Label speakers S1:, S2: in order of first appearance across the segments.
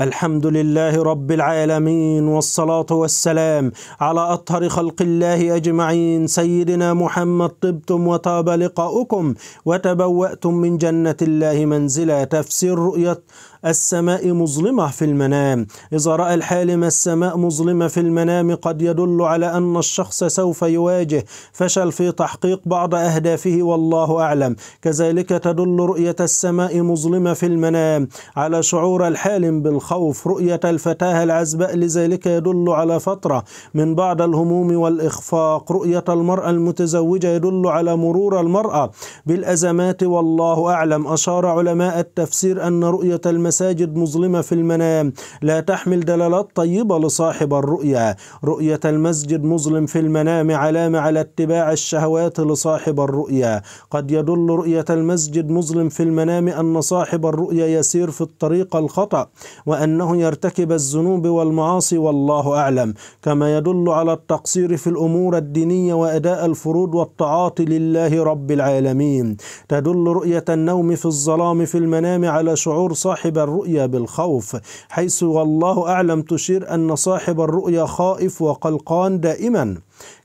S1: الحمد لله رب العالمين والصلاة والسلام على أطهر خلق الله أجمعين سيدنا محمد طبتم وطاب لقاؤكم وتبوأتم من جنة الله منزلا تفسير رؤية السماء مظلمة في المنام إذا رأى الحالم السماء مظلمة في المنام قد يدل على أن الشخص سوف يواجه فشل في تحقيق بعض أهدافه والله أعلم كذلك تدل رؤية السماء مظلمة في المنام على شعور الحالم بال الخوف رؤية الفتاة العزباء لذلك يدل على فترة من بعد الهموم والإخفاق رؤية المرأة المتزوجة يدل على مرور المرأة بالأزمات والله أعلم أشار علماء التفسير أن رؤية المساجد مظلمة في المنام لا تحمل دلالات طيبة لصاحب الرؤية رؤية المسجد مظلم في المنام علامة على اتباع الشهوات لصاحب الرؤية قد يدل رؤية المسجد مظلم في المنام أن صاحب الرؤية يسير في الطريق الخطأ وأن أنه يرتكب الذنوب والمعاصي والله أعلم كما يدل على التقصير في الأمور الدينية وأداء الفروض والطاعات لله رب العالمين تدل رؤية النوم في الظلام في المنام على شعور صاحب الرؤيا بالخوف حيث والله أعلم تشير أن صاحب الرؤيا خائف وقلقان دائما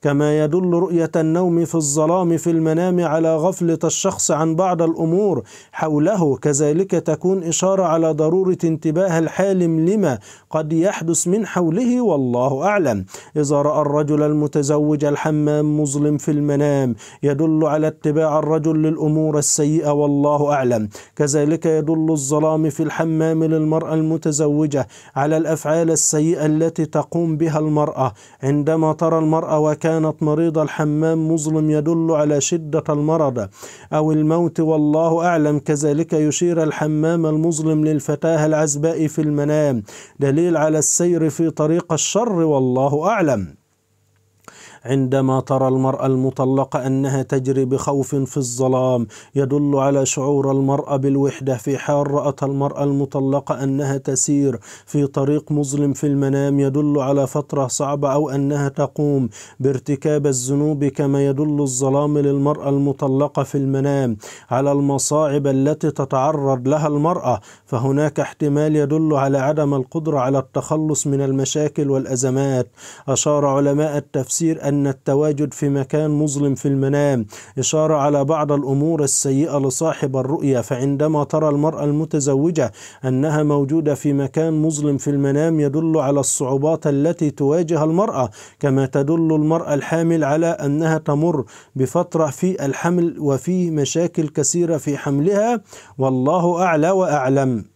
S1: كما يدل رؤية النوم في الظلام في المنام على غفلة الشخص عن بعض الأمور حوله كذلك تكون إشارة على ضرورة انتباه الحالم لما قد يحدث من حوله والله أعلم إذا رأى الرجل المتزوج الحمام مظلم في المنام يدل على اتباع الرجل للأمور السيئة والله أعلم كذلك يدل الظلام في الحمام للمرأة المتزوجة على الأفعال السيئة التي تقوم بها المرأة عندما ترى المرأة وكانت مريض الحمام مظلم يدل على شدة المرض أو الموت والله أعلم كذلك يشير الحمام المظلم للفتاة العزباء في المنام دليل على السير في طريق الشر والله أعلم عندما ترى المرأة المطلقة أنها تجري بخوف في الظلام يدل على شعور المرأة بالوحدة في حال رأت المرأة المطلقة أنها تسير في طريق مظلم في المنام يدل على فترة صعبة أو أنها تقوم بارتكاب الذنوب كما يدل الظلام للمرأة المطلقة في المنام على المصاعب التي تتعرض لها المرأة فهناك احتمال يدل على عدم القدرة على التخلص من المشاكل والأزمات أشار علماء التفسير أن أن التواجد في مكان مظلم في المنام إشارة على بعض الأمور السيئة لصاحب الرؤية فعندما ترى المرأة المتزوجة أنها موجودة في مكان مظلم في المنام يدل على الصعوبات التي تواجه المرأة كما تدل المرأة الحامل على أنها تمر بفترة في الحمل وفي مشاكل كثيرة في حملها والله أعلى وأعلم